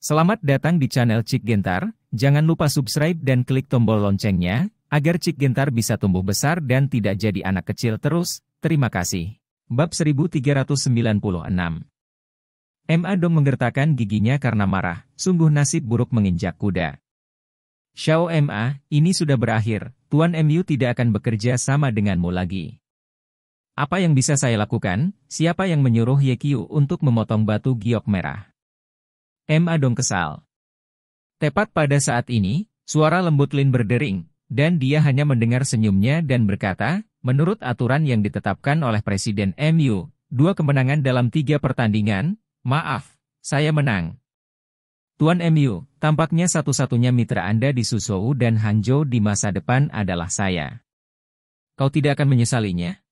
Selamat datang di channel Cik Gentar, jangan lupa subscribe dan klik tombol loncengnya, agar Cik Gentar bisa tumbuh besar dan tidak jadi anak kecil terus, terima kasih. Bab 1396 M. Adong menggertakkan giginya karena marah, sungguh nasib buruk menginjak kuda. Xiao MA, ini sudah berakhir, Tuan MU tidak akan bekerja sama denganmu lagi. Apa yang bisa saya lakukan? Siapa yang menyuruh Ye Qiu untuk memotong batu giok merah? M. Adong kesal. Tepat pada saat ini, suara lembut Lin berdering, dan dia hanya mendengar senyumnya dan berkata, menurut aturan yang ditetapkan oleh Presiden MU, dua kemenangan dalam tiga pertandingan, maaf, saya menang. Tuan MU, tampaknya satu-satunya mitra Anda di Suzhou dan Hangzhou di masa depan adalah saya. Kau tidak akan menyesalinya?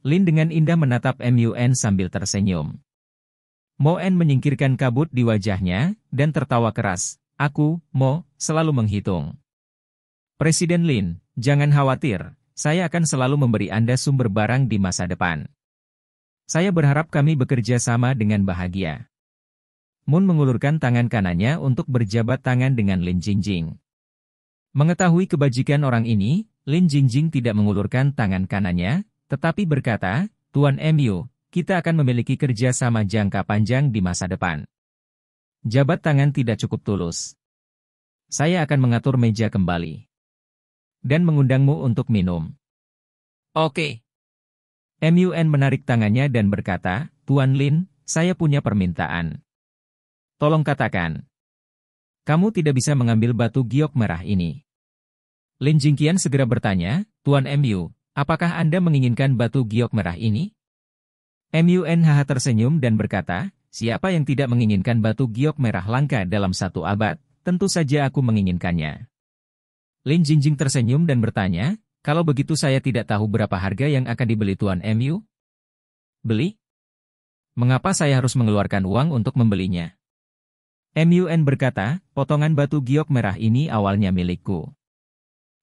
Lin dengan indah menatap MUN sambil tersenyum. Mo En menyingkirkan kabut di wajahnya dan tertawa keras. Aku, Mo, selalu menghitung. Presiden Lin, jangan khawatir, saya akan selalu memberi Anda sumber barang di masa depan. Saya berharap kami bekerja sama dengan bahagia. Moon mengulurkan tangan kanannya untuk berjabat tangan dengan Lin Jingjing. Mengetahui kebajikan orang ini, Lin Jingjing tidak mengulurkan tangan kanannya, tetapi berkata, Tuan Mu, kita akan memiliki kerja sama jangka panjang di masa depan. Jabat tangan tidak cukup tulus. Saya akan mengatur meja kembali. Dan mengundangmu untuk minum. Oke. MUN menarik tangannya dan berkata, Tuan Lin, saya punya permintaan. Tolong katakan. Kamu tidak bisa mengambil batu giok merah ini. Lin Jingqian segera bertanya, Tuan MU, apakah Anda menginginkan batu giok merah ini? MUNHH tersenyum dan berkata, siapa yang tidak menginginkan batu giok merah langka dalam satu abad, tentu saja aku menginginkannya. Lin Jingjing tersenyum dan bertanya, kalau begitu saya tidak tahu berapa harga yang akan dibeli Tuan MU? Beli? Mengapa saya harus mengeluarkan uang untuk membelinya? MUN berkata, potongan batu giok merah ini awalnya milikku.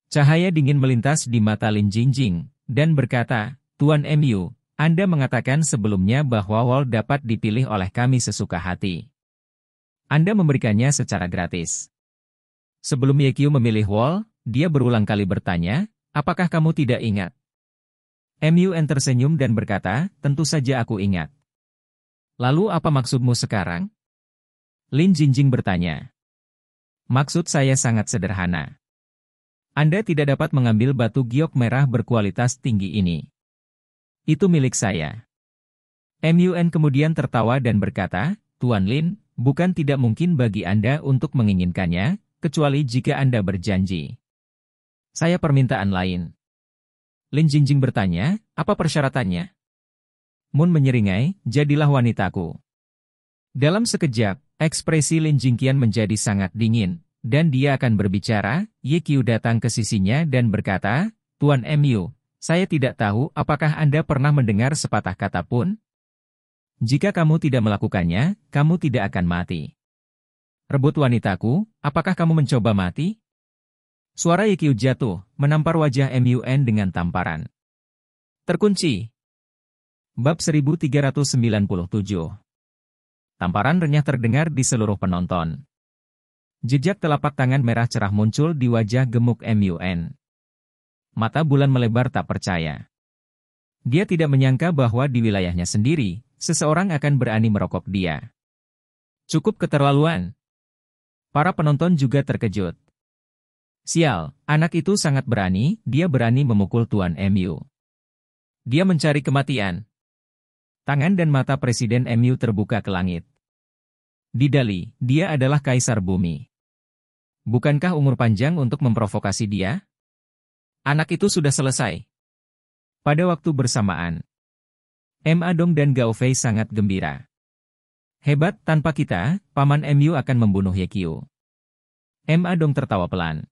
Cahaya dingin melintas di mata Lin Jingjing, dan berkata, Tuan MU, anda mengatakan sebelumnya bahwa Wall dapat dipilih oleh kami sesuka hati. Anda memberikannya secara gratis. Sebelum Yekyu memilih Wall, dia berulang kali bertanya, apakah kamu tidak ingat? MUN tersenyum dan berkata, tentu saja aku ingat. Lalu apa maksudmu sekarang? Lin Jinjing bertanya. Maksud saya sangat sederhana. Anda tidak dapat mengambil batu giok merah berkualitas tinggi ini. Itu milik saya. MUN kemudian tertawa dan berkata, Tuan Lin, bukan tidak mungkin bagi Anda untuk menginginkannya, kecuali jika Anda berjanji. Saya permintaan lain. Lin Jingjing bertanya, apa persyaratannya? Moon menyeringai, jadilah wanitaku. Dalam sekejap, ekspresi Lin Jingkian menjadi sangat dingin, dan dia akan berbicara, Ye Qiu datang ke sisinya dan berkata, Tuan Mu, saya tidak tahu apakah Anda pernah mendengar sepatah kata pun. Jika kamu tidak melakukannya, kamu tidak akan mati. Rebut wanitaku, apakah kamu mencoba mati? Suara Yikyu jatuh, menampar wajah MUN dengan tamparan. Terkunci. Bab 1397 Tamparan renyah terdengar di seluruh penonton. Jejak telapak tangan merah cerah muncul di wajah gemuk MUN. Mata bulan melebar tak percaya. Dia tidak menyangka bahwa di wilayahnya sendiri, seseorang akan berani merokok dia. Cukup keterlaluan. Para penonton juga terkejut. Sial, anak itu sangat berani, dia berani memukul Tuan MU. Dia mencari kematian. Tangan dan mata Presiden MU terbuka ke langit. Di Dali, dia adalah kaisar bumi. Bukankah umur panjang untuk memprovokasi dia? Anak itu sudah selesai. Pada waktu bersamaan, M. Adong dan Gao Fei sangat gembira. Hebat, tanpa kita, Paman MU akan membunuh Yekiu. M. Adong tertawa pelan.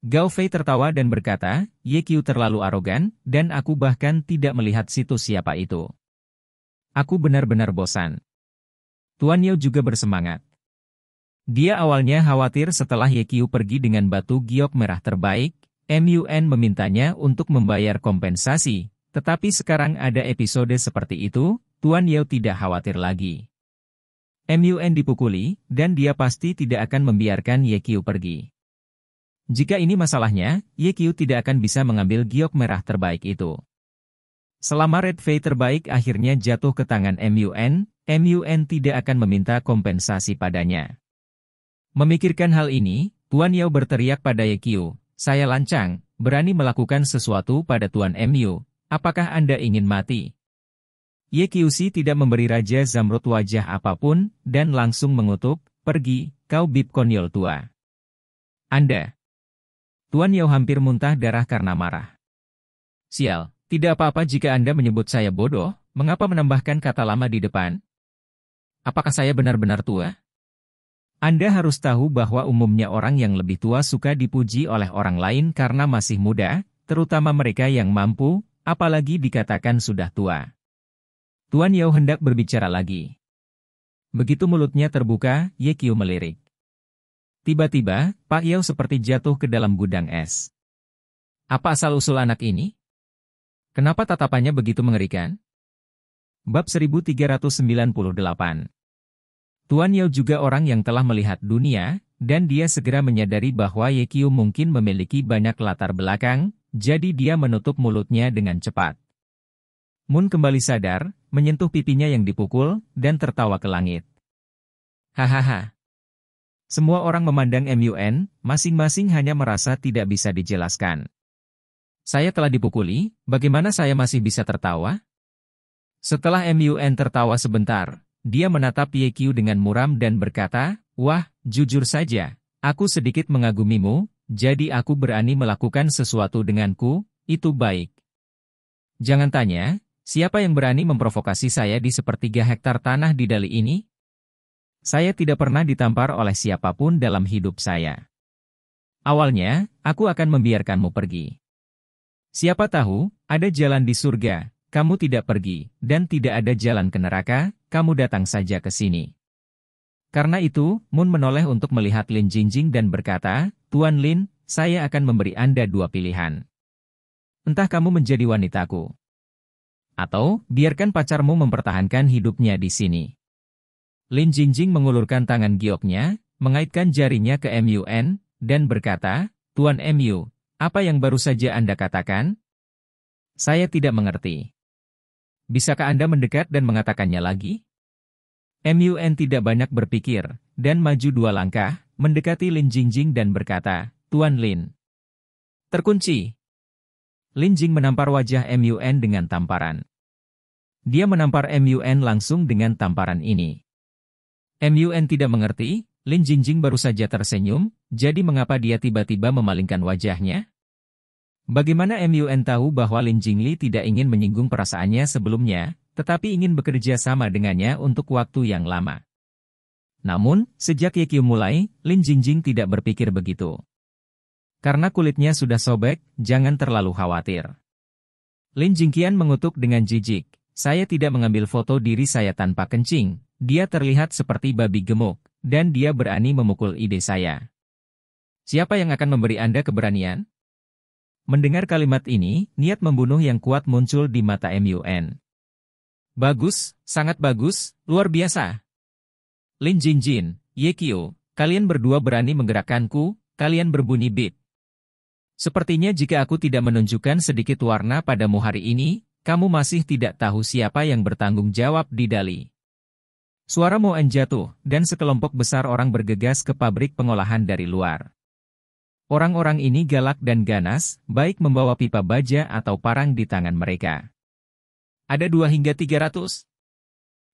Gao Fei tertawa dan berkata, Yekiu terlalu arogan, dan aku bahkan tidak melihat situ siapa itu. Aku benar-benar bosan. Tuan Yeo juga bersemangat. Dia awalnya khawatir setelah Yekiu pergi dengan batu giok merah terbaik, MUN memintanya untuk membayar kompensasi, tetapi sekarang ada episode seperti itu, Tuan Yao tidak khawatir lagi. MUN dipukuli, dan dia pasti tidak akan membiarkan Ye Qiu pergi. Jika ini masalahnya, Ye Qiu tidak akan bisa mengambil giok merah terbaik itu. Selama Red Fei terbaik akhirnya jatuh ke tangan MUN, MUN tidak akan meminta kompensasi padanya. Memikirkan hal ini, Tuan Yao berteriak pada Ye Qiu, saya lancang, berani melakukan sesuatu pada Tuan MU, apakah Anda ingin mati? Ye Kiusi tidak memberi Raja Zamrud wajah apapun, dan langsung mengutuk, pergi, kau bib konyol tua. Anda. Tuan Yao hampir muntah darah karena marah. Sial, tidak apa-apa jika Anda menyebut saya bodoh, mengapa menambahkan kata lama di depan? Apakah saya benar-benar tua? Anda harus tahu bahwa umumnya orang yang lebih tua suka dipuji oleh orang lain karena masih muda, terutama mereka yang mampu, apalagi dikatakan sudah tua. Tuan Yao hendak berbicara lagi. Begitu mulutnya terbuka, Ye Qiu melirik. Tiba-tiba, Pak Yao seperti jatuh ke dalam gudang es. Apa asal-usul anak ini? Kenapa tatapannya begitu mengerikan? Bab 1398 Tuan Yao juga orang yang telah melihat dunia, dan dia segera menyadari bahwa Ye Qiu mungkin memiliki banyak latar belakang, jadi dia menutup mulutnya dengan cepat. Moon kembali sadar, menyentuh pipinya yang dipukul, dan tertawa ke langit. Hahaha. Semua orang memandang MUN, masing-masing hanya merasa tidak bisa dijelaskan. Saya telah dipukuli, bagaimana saya masih bisa tertawa? Setelah MUN tertawa sebentar, dia menatap Ye Qiu dengan muram dan berkata, Wah, jujur saja, aku sedikit mengagumimu, jadi aku berani melakukan sesuatu denganku, itu baik. Jangan tanya, siapa yang berani memprovokasi saya di sepertiga hektar tanah di Dali ini? Saya tidak pernah ditampar oleh siapapun dalam hidup saya. Awalnya, aku akan membiarkanmu pergi. Siapa tahu, ada jalan di surga, kamu tidak pergi, dan tidak ada jalan ke neraka, kamu datang saja ke sini. Karena itu, Mun menoleh untuk melihat Lin Jinjing dan berkata, Tuan Lin, saya akan memberi Anda dua pilihan. Entah kamu menjadi wanitaku. Atau, biarkan pacarmu mempertahankan hidupnya di sini. Lin Jinjing mengulurkan tangan gioknya, mengaitkan jarinya ke MUN, dan berkata, Tuan MU, apa yang baru saja Anda katakan? Saya tidak mengerti. Bisakah Anda mendekat dan mengatakannya lagi? MUN tidak banyak berpikir, dan maju dua langkah, mendekati Lin Jingjing dan berkata, Tuan Lin. Terkunci. Lin Jing menampar wajah MUN dengan tamparan. Dia menampar MUN langsung dengan tamparan ini. MUN tidak mengerti, Lin Jingjing baru saja tersenyum, jadi mengapa dia tiba-tiba memalingkan wajahnya? Bagaimana MUN tahu bahwa Lin Jingli tidak ingin menyinggung perasaannya sebelumnya, tetapi ingin bekerja sama dengannya untuk waktu yang lama. Namun, sejak Ye Qiu mulai, Lin Jingjing tidak berpikir begitu. Karena kulitnya sudah sobek, jangan terlalu khawatir. Lin Jingkian mengutuk dengan jijik, saya tidak mengambil foto diri saya tanpa kencing, dia terlihat seperti babi gemuk, dan dia berani memukul ide saya. Siapa yang akan memberi Anda keberanian? Mendengar kalimat ini, niat membunuh yang kuat muncul di mata MUN. Bagus, sangat bagus, luar biasa. Lin Jin Jin, Ye Kyo, kalian berdua berani menggerakkanku, kalian berbunyi bit. Sepertinya jika aku tidak menunjukkan sedikit warna padamu hari ini, kamu masih tidak tahu siapa yang bertanggung jawab di Dali. Suara Moen jatuh, dan sekelompok besar orang bergegas ke pabrik pengolahan dari luar. Orang-orang ini galak dan ganas, baik membawa pipa baja atau parang di tangan mereka. Ada dua hingga tiga ratus.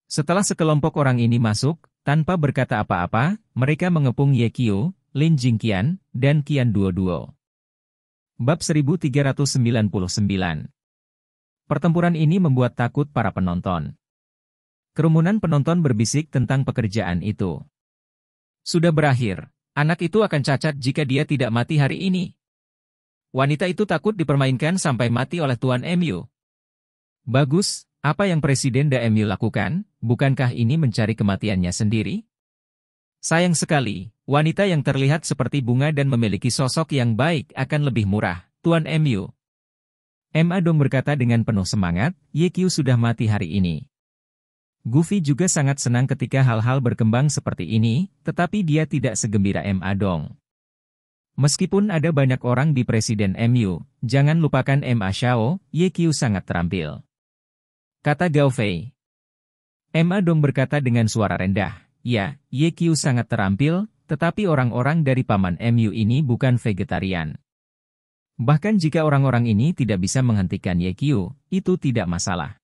Setelah sekelompok orang ini masuk, tanpa berkata apa-apa, mereka mengepung Ye Kyo, Lin Jingqian, dan Qian Duo Duo. Bab 1399 Pertempuran ini membuat takut para penonton. Kerumunan penonton berbisik tentang pekerjaan itu. Sudah berakhir. Anak itu akan cacat jika dia tidak mati hari ini. Wanita itu takut dipermainkan sampai mati oleh Tuan MU. Bagus, apa yang Presiden DMU lakukan, bukankah ini mencari kematiannya sendiri? Sayang sekali, wanita yang terlihat seperti bunga dan memiliki sosok yang baik akan lebih murah, Tuan MU. M. Adong berkata dengan penuh semangat, Yekyu sudah mati hari ini. Goofy juga sangat senang ketika hal-hal berkembang seperti ini, tetapi dia tidak segembira Ma Dong. Meskipun ada banyak orang di Presiden MU, jangan lupakan Ma Xiao, Shao, Ye sangat terampil. Kata Gao Fei. Ma Dong berkata dengan suara rendah, Ya, Ye sangat terampil, tetapi orang-orang dari paman MU ini bukan vegetarian. Bahkan jika orang-orang ini tidak bisa menghentikan Ye itu tidak masalah.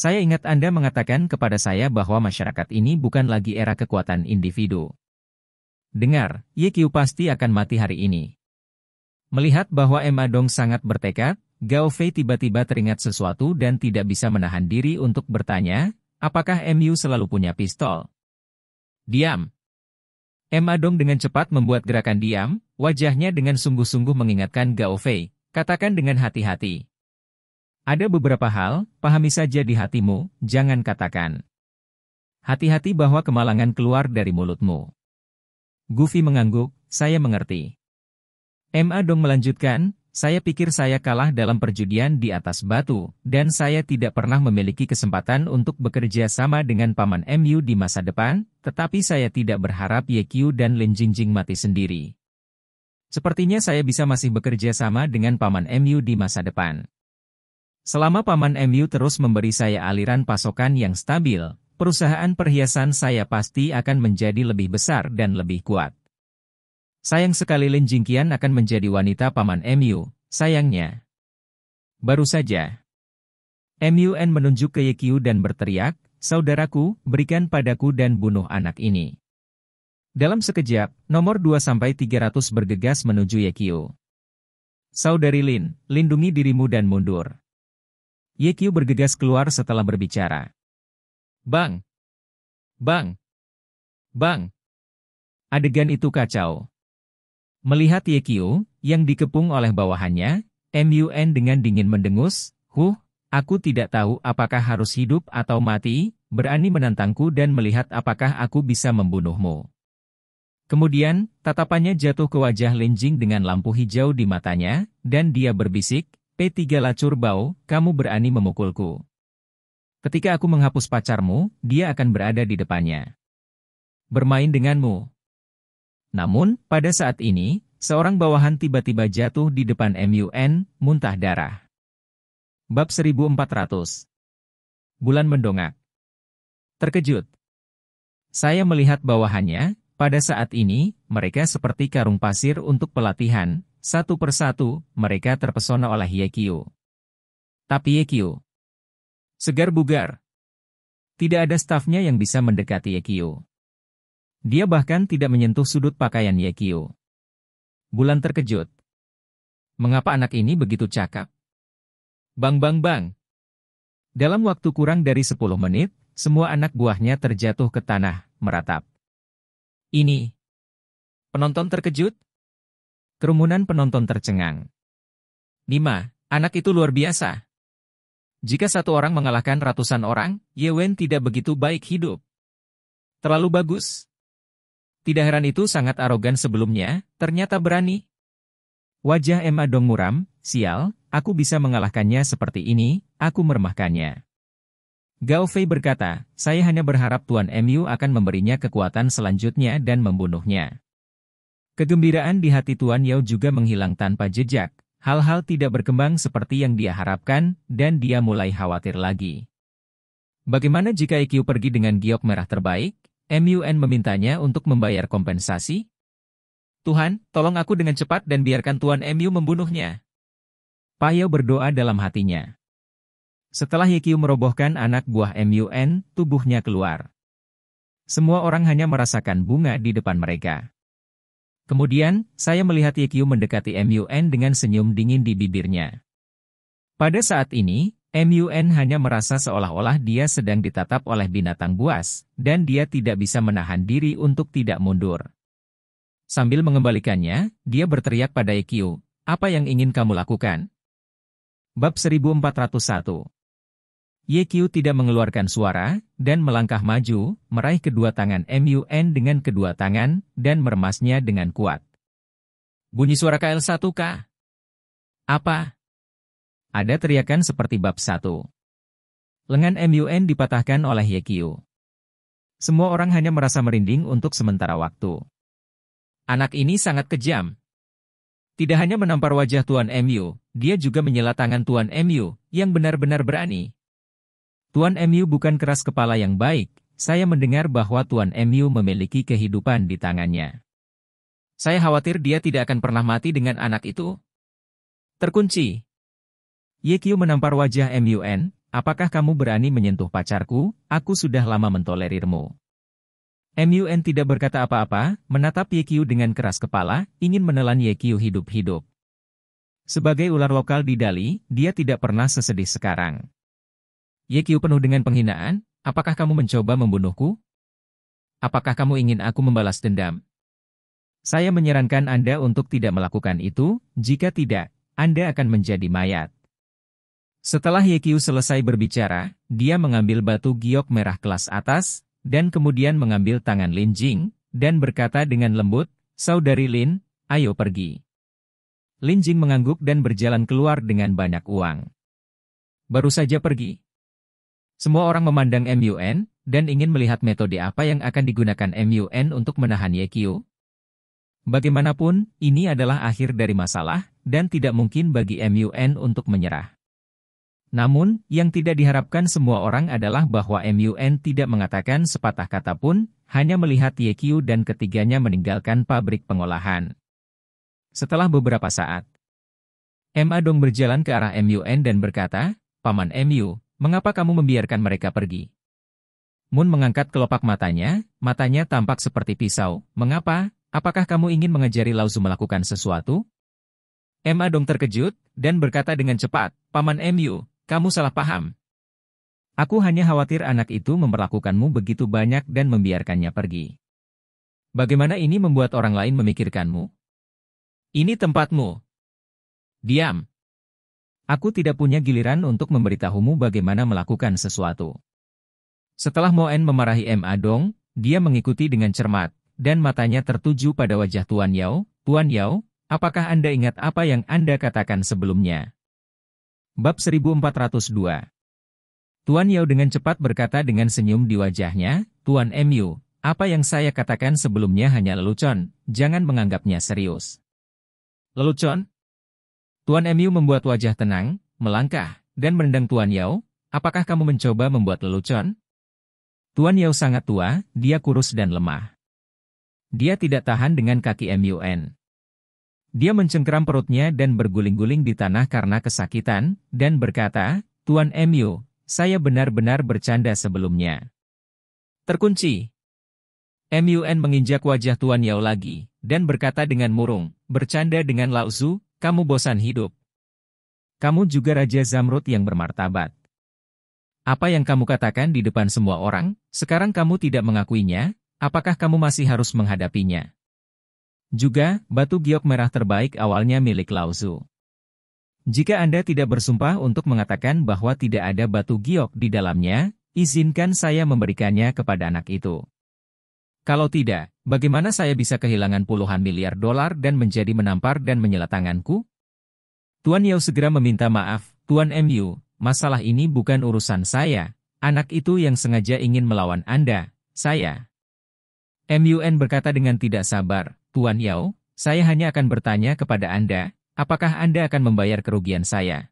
Saya ingat Anda mengatakan kepada saya bahwa masyarakat ini bukan lagi era kekuatan individu. Dengar, YQ pasti akan mati hari ini. Melihat bahwa Emma Dong sangat bertekad, Gao Fei tiba-tiba teringat sesuatu dan tidak bisa menahan diri untuk bertanya, apakah MU selalu punya pistol? Diam. Emma Dong dengan cepat membuat gerakan diam, wajahnya dengan sungguh-sungguh mengingatkan Gao Fei, katakan dengan hati-hati. Ada beberapa hal, pahami saja di hatimu, jangan katakan. Hati-hati bahwa kemalangan keluar dari mulutmu. Goofy mengangguk, saya mengerti. M.A. Dong melanjutkan, saya pikir saya kalah dalam perjudian di atas batu, dan saya tidak pernah memiliki kesempatan untuk bekerja sama dengan paman MU di masa depan, tetapi saya tidak berharap YQ dan Lin Jingjing mati sendiri. Sepertinya saya bisa masih bekerja sama dengan paman MU di masa depan. Selama paman MU terus memberi saya aliran pasokan yang stabil, perusahaan perhiasan saya pasti akan menjadi lebih besar dan lebih kuat. Sayang sekali Lin Jingqian akan menjadi wanita paman MU, sayangnya. Baru saja. MUN menunjuk ke Yekiu dan berteriak, Saudaraku, berikan padaku dan bunuh anak ini. Dalam sekejap, nomor 2-300 bergegas menuju Yekiu. Saudari Lin, lindungi dirimu dan mundur. Yekyu bergegas keluar setelah berbicara. Bang! Bang! Bang! Adegan itu kacau. Melihat Yekyu, yang dikepung oleh bawahannya, MUN dengan dingin mendengus, Huh, aku tidak tahu apakah harus hidup atau mati, berani menantangku dan melihat apakah aku bisa membunuhmu. Kemudian, tatapannya jatuh ke wajah Linjing dengan lampu hijau di matanya, dan dia berbisik, P3 lacur bau, kamu berani memukulku. Ketika aku menghapus pacarmu, dia akan berada di depannya. Bermain denganmu. Namun, pada saat ini, seorang bawahan tiba-tiba jatuh di depan MUN, muntah darah. Bab 1400 Bulan mendongak. Terkejut. Saya melihat bawahannya, pada saat ini, mereka seperti karung pasir untuk pelatihan, satu persatu, mereka terpesona oleh Yekio. Tapi Yekio segar bugar. Tidak ada stafnya yang bisa mendekati Yekio. Dia bahkan tidak menyentuh sudut pakaian Yekio. Bulan terkejut. Mengapa anak ini begitu cakap? Bang bang bang. Dalam waktu kurang dari 10 menit, semua anak buahnya terjatuh ke tanah, meratap. Ini. Penonton terkejut, Kerumunan penonton tercengang. Nima, Anak itu luar biasa. Jika satu orang mengalahkan ratusan orang, Yewen tidak begitu baik hidup. Terlalu bagus. Tidak heran itu sangat arogan sebelumnya, ternyata berani. Wajah Emma Dong muram, sial, aku bisa mengalahkannya seperti ini, aku meremahkannya. Gao Fei berkata, saya hanya berharap Tuan MU akan memberinya kekuatan selanjutnya dan membunuhnya. Kegembiraan di hati Tuan Yao juga menghilang tanpa jejak, hal-hal tidak berkembang seperti yang dia harapkan, dan dia mulai khawatir lagi. Bagaimana jika IQ pergi dengan giok merah terbaik? MUN memintanya untuk membayar kompensasi? Tuhan, tolong aku dengan cepat dan biarkan Tuan MU membunuhnya. Payo berdoa dalam hatinya. Setelah Yekiu merobohkan anak buah MUN, tubuhnya keluar. Semua orang hanya merasakan bunga di depan mereka. Kemudian, saya melihat Ye mendekati MUN dengan senyum dingin di bibirnya. Pada saat ini, MUN hanya merasa seolah-olah dia sedang ditatap oleh binatang buas, dan dia tidak bisa menahan diri untuk tidak mundur. Sambil mengembalikannya, dia berteriak pada Ye apa yang ingin kamu lakukan? Bab 1401 Ye tidak mengeluarkan suara, dan melangkah maju, meraih kedua tangan MUN dengan kedua tangan, dan meremasnya dengan kuat. Bunyi suara KL1K. Apa? Ada teriakan seperti bab satu. Lengan MUN dipatahkan oleh Ye Semua orang hanya merasa merinding untuk sementara waktu. Anak ini sangat kejam. Tidak hanya menampar wajah Tuan MU, dia juga menyela tangan Tuan MU, yang benar-benar berani. Tuan MU bukan keras kepala yang baik, saya mendengar bahwa Tuan MU memiliki kehidupan di tangannya. Saya khawatir dia tidak akan pernah mati dengan anak itu. Terkunci. Yekyu menampar wajah MUN, apakah kamu berani menyentuh pacarku, aku sudah lama mentolerirmu. MUN tidak berkata apa-apa, menatap Yekyu dengan keras kepala, ingin menelan Yekyu hidup-hidup. Sebagai ular lokal di Dali, dia tidak pernah sesedih sekarang. Ye penuh dengan penghinaan, apakah kamu mencoba membunuhku? Apakah kamu ingin aku membalas dendam? Saya menyarankan Anda untuk tidak melakukan itu, jika tidak, Anda akan menjadi mayat. Setelah Yekyu selesai berbicara, dia mengambil batu giok merah kelas atas, dan kemudian mengambil tangan Lin Jing, dan berkata dengan lembut, Saudari Lin, ayo pergi. Lin Jing mengangguk dan berjalan keluar dengan banyak uang. Baru saja pergi, semua orang memandang MUN, dan ingin melihat metode apa yang akan digunakan MUN untuk menahan Yekio. Bagaimanapun, ini adalah akhir dari masalah, dan tidak mungkin bagi MUN untuk menyerah. Namun, yang tidak diharapkan semua orang adalah bahwa MUN tidak mengatakan sepatah kata pun, hanya melihat Yekio dan ketiganya meninggalkan pabrik pengolahan. Setelah beberapa saat, Ma Dong berjalan ke arah MUN dan berkata, Paman MU, Mengapa kamu membiarkan mereka pergi? Moon mengangkat kelopak matanya, matanya tampak seperti pisau. Mengapa? Apakah kamu ingin mengejari Lauzu melakukan sesuatu? Emma Dong terkejut, dan berkata dengan cepat, Paman MU, kamu salah paham. Aku hanya khawatir anak itu memperlakukanmu begitu banyak dan membiarkannya pergi. Bagaimana ini membuat orang lain memikirkanmu? Ini tempatmu. Diam. Aku tidak punya giliran untuk memberitahumu bagaimana melakukan sesuatu. Setelah Moen memarahi Ma Dong, dia mengikuti dengan cermat, dan matanya tertuju pada wajah Tuan Yao. Tuan Yao, apakah Anda ingat apa yang Anda katakan sebelumnya? Bab 1402 Tuan Yao dengan cepat berkata dengan senyum di wajahnya, Tuan Mu, apa yang saya katakan sebelumnya hanya lelucon, jangan menganggapnya serius. Lelucon, Tuan Emiu membuat wajah tenang, melangkah, dan menendang Tuan Yao, apakah kamu mencoba membuat lelucon? Tuan Yao sangat tua, dia kurus dan lemah. Dia tidak tahan dengan kaki MUN. Dia mencengkeram perutnya dan berguling-guling di tanah karena kesakitan, dan berkata, Tuan Mu, saya benar-benar bercanda sebelumnya. Terkunci. MUN menginjak wajah Tuan Yao lagi, dan berkata dengan murung, bercanda dengan Lao Tzu, kamu bosan hidup. Kamu juga Raja Zamrud yang bermartabat. Apa yang kamu katakan di depan semua orang, sekarang kamu tidak mengakuinya, apakah kamu masih harus menghadapinya? Juga, batu giok merah terbaik awalnya milik Lauzu. Jika Anda tidak bersumpah untuk mengatakan bahwa tidak ada batu giok di dalamnya, izinkan saya memberikannya kepada anak itu. Kalau tidak, bagaimana saya bisa kehilangan puluhan miliar dolar dan menjadi menampar dan menyela tanganku? Tuan Yao segera meminta maaf, Tuan MU, masalah ini bukan urusan saya, anak itu yang sengaja ingin melawan Anda, saya. MUN berkata dengan tidak sabar, Tuan Yao, saya hanya akan bertanya kepada Anda, apakah Anda akan membayar kerugian saya?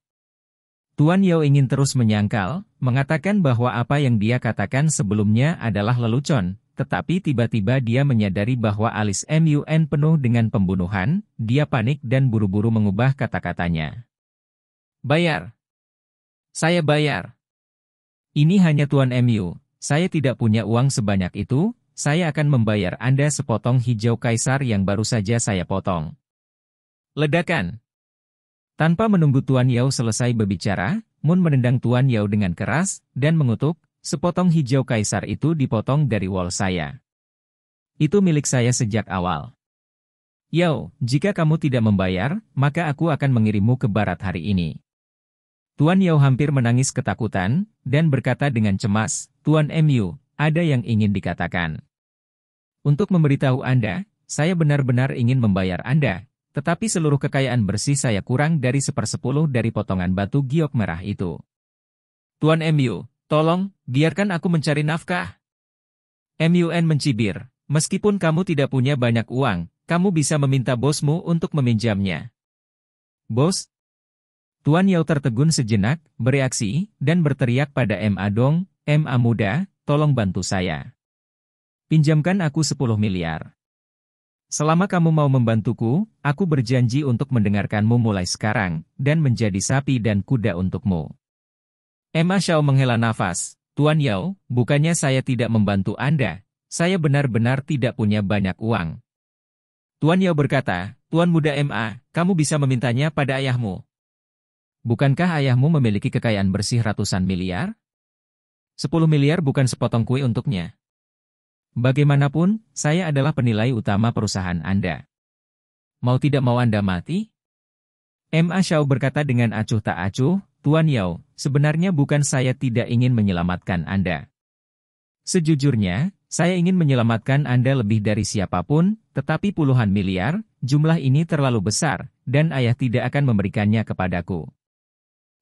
Tuan Yao ingin terus menyangkal, mengatakan bahwa apa yang dia katakan sebelumnya adalah lelucon, tetapi tiba-tiba dia menyadari bahwa alis MUN penuh dengan pembunuhan, dia panik dan buru-buru mengubah kata-katanya. Bayar. Saya bayar. Ini hanya Tuan MU, saya tidak punya uang sebanyak itu, saya akan membayar Anda sepotong hijau kaisar yang baru saja saya potong. Ledakan. Tanpa menunggu Tuan Yao selesai berbicara, Moon menendang Tuan Yao dengan keras, dan mengutuk, Sepotong hijau kaisar itu dipotong dari wall saya. Itu milik saya sejak awal. Yau, jika kamu tidak membayar, maka aku akan mengirimmu ke barat hari ini. Tuan Yau hampir menangis ketakutan, dan berkata dengan cemas, Tuan MU, ada yang ingin dikatakan. Untuk memberitahu Anda, saya benar-benar ingin membayar Anda, tetapi seluruh kekayaan bersih saya kurang dari sepersepuluh dari potongan batu giok merah itu. Tuan MU, Tolong, biarkan aku mencari nafkah. MUN mencibir, meskipun kamu tidak punya banyak uang, kamu bisa meminta bosmu untuk meminjamnya. Bos? Tuan Yao tertegun sejenak, bereaksi, dan berteriak pada M. Adong, M. A. Muda, tolong bantu saya. Pinjamkan aku 10 miliar. Selama kamu mau membantuku, aku berjanji untuk mendengarkanmu mulai sekarang, dan menjadi sapi dan kuda untukmu. Emma Xiao menghela nafas. Tuan Yao, bukannya saya tidak membantu Anda, saya benar-benar tidak punya banyak uang. Tuan Yao berkata, Tuan Muda MA, kamu bisa memintanya pada ayahmu. Bukankah ayahmu memiliki kekayaan bersih ratusan miliar? Sepuluh miliar bukan sepotong kue untuknya. Bagaimanapun, saya adalah penilai utama perusahaan Anda. Mau tidak mau Anda mati? M.A. Shaw berkata dengan acuh tak acuh, Tuan Yao, sebenarnya bukan saya tidak ingin menyelamatkan Anda. Sejujurnya, saya ingin menyelamatkan Anda lebih dari siapapun, tetapi puluhan miliar, jumlah ini terlalu besar, dan ayah tidak akan memberikannya kepadaku.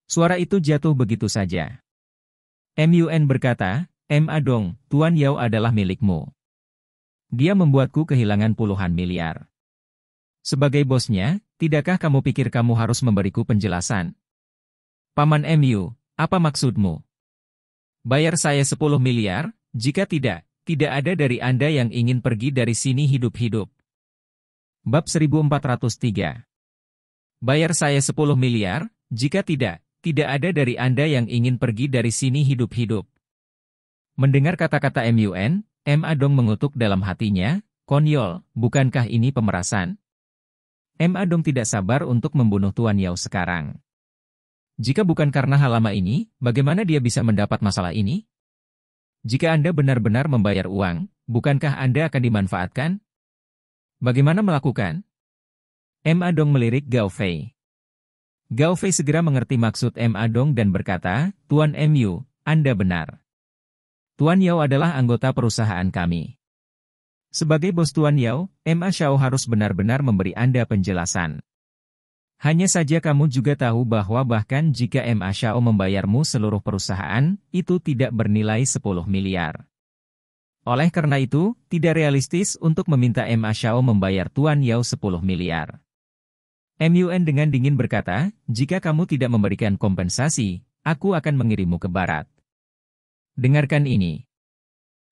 Suara itu jatuh begitu saja. MUN berkata, M. Adong, Tuan Yao adalah milikmu. Dia membuatku kehilangan puluhan miliar. Sebagai bosnya, tidakkah kamu pikir kamu harus memberiku penjelasan? Paman MU, apa maksudmu? Bayar saya 10 miliar, jika tidak, tidak ada dari Anda yang ingin pergi dari sini hidup-hidup. Bab 1403 Bayar saya 10 miliar, jika tidak, tidak ada dari Anda yang ingin pergi dari sini hidup-hidup. Mendengar kata-kata MUN, M. Adong mengutuk dalam hatinya, konyol, bukankah ini pemerasan? M. Adong tidak sabar untuk membunuh Tuan Yao sekarang. Jika bukan karena hal lama ini, bagaimana dia bisa mendapat masalah ini? Jika Anda benar-benar membayar uang, bukankah Anda akan dimanfaatkan? Bagaimana melakukan? M. Adong melirik Gao Fei. Gao Fei segera mengerti maksud M. Adong dan berkata, Tuan Mu, Anda benar. Tuan Yao adalah anggota perusahaan kami. Sebagai bos Tuan Yao, M. A. Xiao harus benar-benar memberi Anda penjelasan. Hanya saja kamu juga tahu bahwa bahkan jika MA Shao membayarmu seluruh perusahaan, itu tidak bernilai 10 miliar. Oleh karena itu, tidak realistis untuk meminta MA Shao membayar Tuan Yao 10 miliar. MUN dengan dingin berkata, jika kamu tidak memberikan kompensasi, aku akan mengirimmu ke barat. Dengarkan ini.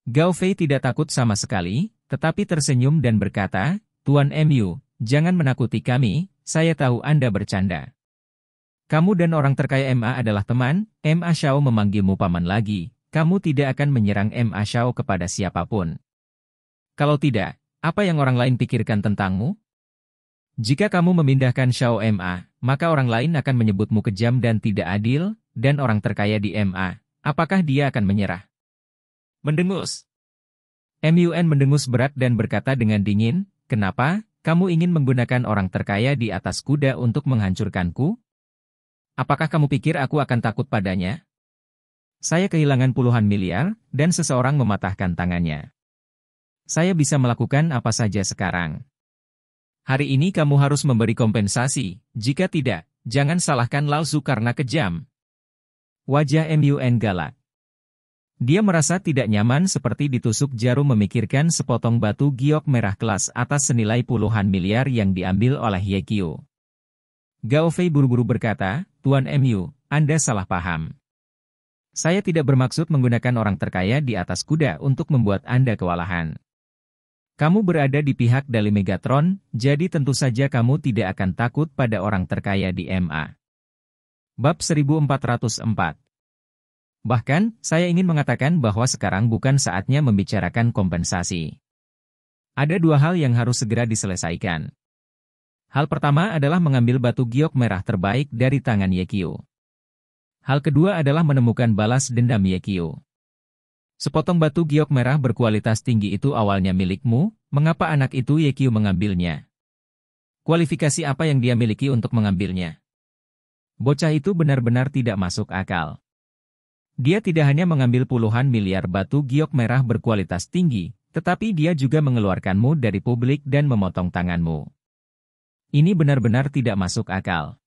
Gao Fei tidak takut sama sekali, tetapi tersenyum dan berkata, Tuan MU, jangan menakuti kami, saya tahu Anda bercanda. Kamu dan orang terkaya MA adalah teman, MA Xiao memanggilmu paman lagi. Kamu tidak akan menyerang MA Xiao kepada siapapun. Kalau tidak, apa yang orang lain pikirkan tentangmu? Jika kamu memindahkan Xiao MA, maka orang lain akan menyebutmu kejam dan tidak adil, dan orang terkaya di MA, apakah dia akan menyerah? Mendengus. MUN mendengus berat dan berkata dengan dingin, Kenapa, kamu ingin menggunakan orang terkaya di atas kuda untuk menghancurkanku? Apakah kamu pikir aku akan takut padanya? Saya kehilangan puluhan miliar, dan seseorang mematahkan tangannya. Saya bisa melakukan apa saja sekarang. Hari ini kamu harus memberi kompensasi, jika tidak, jangan salahkan Lao Tzu karena kejam. Wajah MUN galak. Dia merasa tidak nyaman seperti ditusuk jarum memikirkan sepotong batu giok merah kelas atas senilai puluhan miliar yang diambil oleh Ye Kyo. Gao Fei buru-buru berkata, Tuan MU, Anda salah paham. Saya tidak bermaksud menggunakan orang terkaya di atas kuda untuk membuat Anda kewalahan. Kamu berada di pihak Dali Megatron, jadi tentu saja kamu tidak akan takut pada orang terkaya di MA. Bab 1404 Bahkan, saya ingin mengatakan bahwa sekarang bukan saatnya membicarakan kompensasi. Ada dua hal yang harus segera diselesaikan. Hal pertama adalah mengambil batu giok merah terbaik dari tangan Yekio. Hal kedua adalah menemukan balas dendam Yekio. Sepotong batu giok merah berkualitas tinggi itu awalnya milikmu, mengapa anak itu Yekio mengambilnya? Kualifikasi apa yang dia miliki untuk mengambilnya? Bocah itu benar-benar tidak masuk akal. Dia tidak hanya mengambil puluhan miliar batu giok merah berkualitas tinggi, tetapi dia juga mengeluarkanmu dari publik dan memotong tanganmu. Ini benar-benar tidak masuk akal.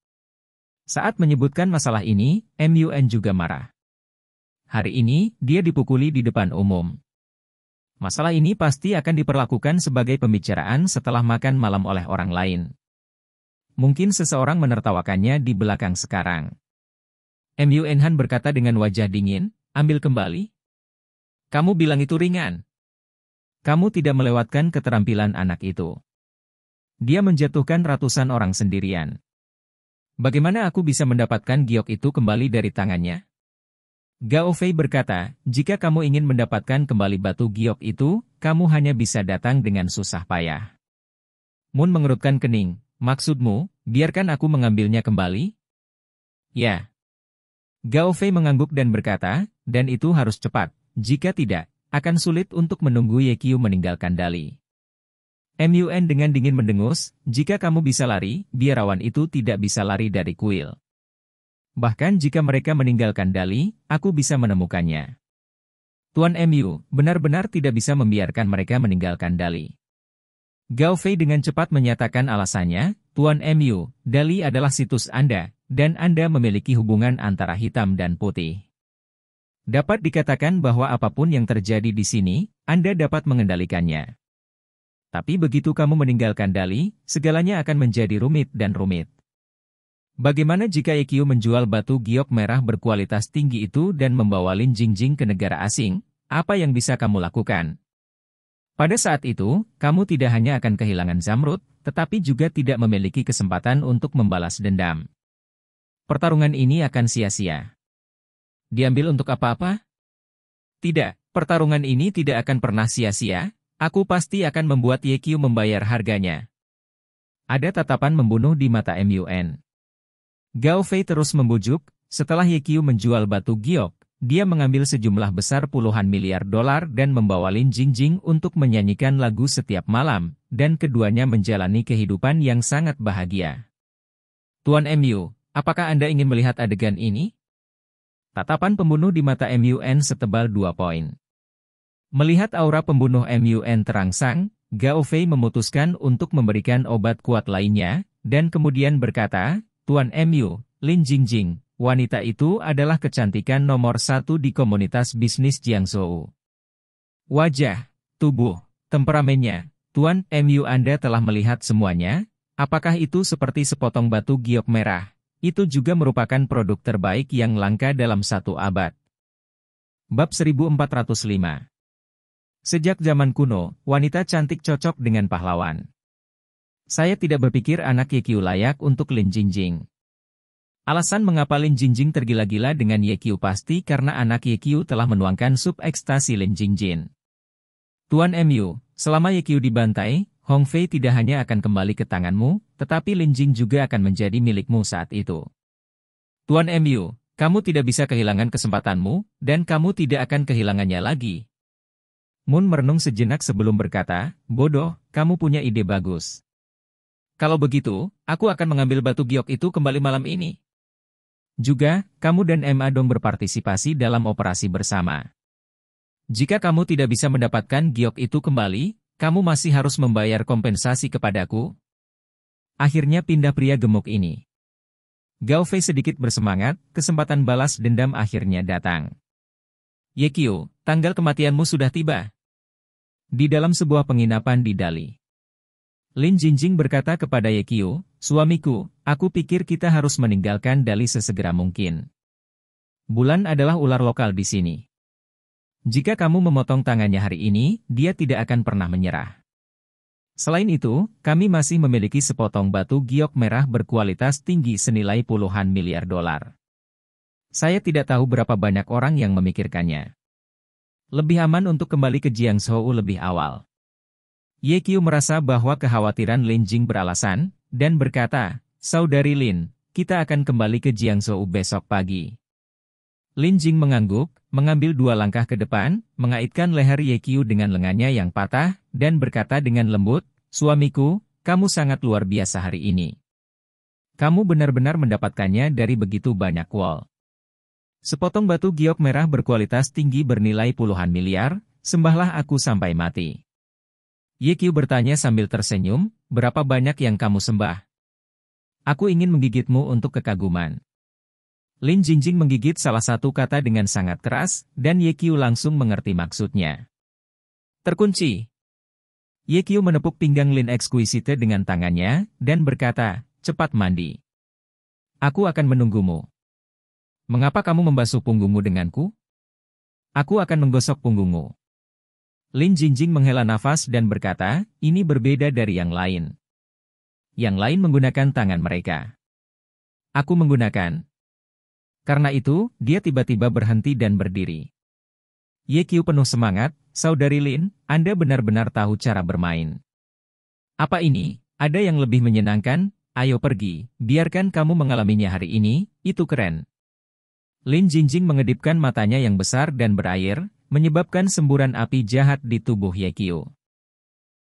Saat menyebutkan masalah ini, MUN juga marah. Hari ini, dia dipukuli di depan umum. Masalah ini pasti akan diperlakukan sebagai pembicaraan setelah makan malam oleh orang lain. Mungkin seseorang menertawakannya di belakang sekarang. Mu Enhan berkata dengan wajah dingin, ambil kembali. Kamu bilang itu ringan. Kamu tidak melewatkan keterampilan anak itu. Dia menjatuhkan ratusan orang sendirian. Bagaimana aku bisa mendapatkan giok itu kembali dari tangannya? Gao Fei berkata, jika kamu ingin mendapatkan kembali batu giok itu, kamu hanya bisa datang dengan susah payah. Mun mengerutkan kening, maksudmu, biarkan aku mengambilnya kembali? Ya. Gao Fei mengangguk dan berkata, dan itu harus cepat, jika tidak, akan sulit untuk menunggu Ye Qiu meninggalkan Dali. MUN dengan dingin mendengus, jika kamu bisa lari, biarawan itu tidak bisa lari dari kuil. Bahkan jika mereka meninggalkan Dali, aku bisa menemukannya. Tuan MU, benar-benar tidak bisa membiarkan mereka meninggalkan Dali. Gao Fei dengan cepat menyatakan alasannya, Tuan MU, Dali adalah situs Anda, dan Anda memiliki hubungan antara hitam dan putih. Dapat dikatakan bahwa apapun yang terjadi di sini, Anda dapat mengendalikannya. Tapi begitu kamu meninggalkan Dali, segalanya akan menjadi rumit dan rumit. Bagaimana jika EQ menjual batu giok merah berkualitas tinggi itu dan membawa Lin Jingjing ke negara asing? Apa yang bisa kamu lakukan? Pada saat itu, kamu tidak hanya akan kehilangan Zamrud, tetapi juga tidak memiliki kesempatan untuk membalas dendam. Pertarungan ini akan sia-sia. Diambil untuk apa-apa? Tidak, pertarungan ini tidak akan pernah sia-sia, aku pasti akan membuat Ye Qiu membayar harganya. Ada tatapan membunuh di mata MUN. Gao Fei terus membujuk, setelah Ye Qiu menjual batu giok, dia mengambil sejumlah besar puluhan miliar dolar dan membawa Lin Jingjing untuk menyanyikan lagu setiap malam, dan keduanya menjalani kehidupan yang sangat bahagia. Tuan MU, Apakah Anda ingin melihat adegan ini? Tatapan pembunuh di mata MUN setebal dua poin. Melihat aura pembunuh MUN terangsang, Gao Fei memutuskan untuk memberikan obat kuat lainnya, dan kemudian berkata, Tuan MU, Lin Jingjing, wanita itu adalah kecantikan nomor satu di komunitas bisnis Jiangzhou. Wajah, tubuh, temperamennya, Tuan MU Anda telah melihat semuanya, apakah itu seperti sepotong batu giok merah? Itu juga merupakan produk terbaik yang langka dalam satu abad. Bab 1405 Sejak zaman kuno, wanita cantik cocok dengan pahlawan. Saya tidak berpikir anak Yekyu layak untuk Lin Jingjing. Alasan mengapa Lin Jingjing tergila-gila dengan Yekyu pasti karena anak Yekyu telah menuangkan sub ekstasi Lin Jingjing. Tuan MU, selama Yekyu dibantai, Hong Fei tidak hanya akan kembali ke tanganmu, tetapi Lin Jing juga akan menjadi milikmu saat itu. Tuan MU, kamu tidak bisa kehilangan kesempatanmu, dan kamu tidak akan kehilangannya lagi. Moon merenung sejenak sebelum berkata, bodoh, kamu punya ide bagus. Kalau begitu, aku akan mengambil batu giok itu kembali malam ini. Juga, kamu dan M. Dong berpartisipasi dalam operasi bersama. Jika kamu tidak bisa mendapatkan giok itu kembali, kamu masih harus membayar kompensasi kepadaku? Akhirnya pindah pria gemuk ini. Gao Fei sedikit bersemangat, kesempatan balas dendam akhirnya datang. Ye Qiu, tanggal kematianmu sudah tiba. Di dalam sebuah penginapan di Dali. Lin Jinjing berkata kepada Ye Qiu, Suamiku, aku pikir kita harus meninggalkan Dali sesegera mungkin. Bulan adalah ular lokal di sini. Jika kamu memotong tangannya hari ini, dia tidak akan pernah menyerah. Selain itu, kami masih memiliki sepotong batu giok merah berkualitas tinggi senilai puluhan miliar dolar. Saya tidak tahu berapa banyak orang yang memikirkannya. Lebih aman untuk kembali ke Jiangshou lebih awal. Ye Qiu merasa bahwa kekhawatiran Lin Jing beralasan, dan berkata, Saudari Lin, kita akan kembali ke Jiangshou besok pagi. Lin Jing mengangguk, mengambil dua langkah ke depan, mengaitkan leher Ye Qiu dengan lengannya yang patah, dan berkata dengan lembut, Suamiku, kamu sangat luar biasa hari ini. Kamu benar-benar mendapatkannya dari begitu banyak wall. Sepotong batu giok merah berkualitas tinggi bernilai puluhan miliar, sembahlah aku sampai mati. Ye Qiu bertanya sambil tersenyum, berapa banyak yang kamu sembah? Aku ingin menggigitmu untuk kekaguman. Lin Jingjing menggigit salah satu kata dengan sangat keras, dan Ye Qiu langsung mengerti maksudnya. Terkunci. Ye Qiu menepuk pinggang Lin Exquisite dengan tangannya, dan berkata, cepat mandi. Aku akan menunggumu. Mengapa kamu membasuh punggungmu denganku? Aku akan menggosok punggungmu. Lin Jingjing menghela nafas dan berkata, ini berbeda dari yang lain. Yang lain menggunakan tangan mereka. Aku menggunakan karena itu, dia tiba-tiba berhenti dan berdiri. Ye penuh semangat, Saudari Lin, Anda benar-benar tahu cara bermain. Apa ini? Ada yang lebih menyenangkan? Ayo pergi, biarkan kamu mengalaminya hari ini, itu keren. Lin Jinjing mengedipkan matanya yang besar dan berair, menyebabkan semburan api jahat di tubuh Ye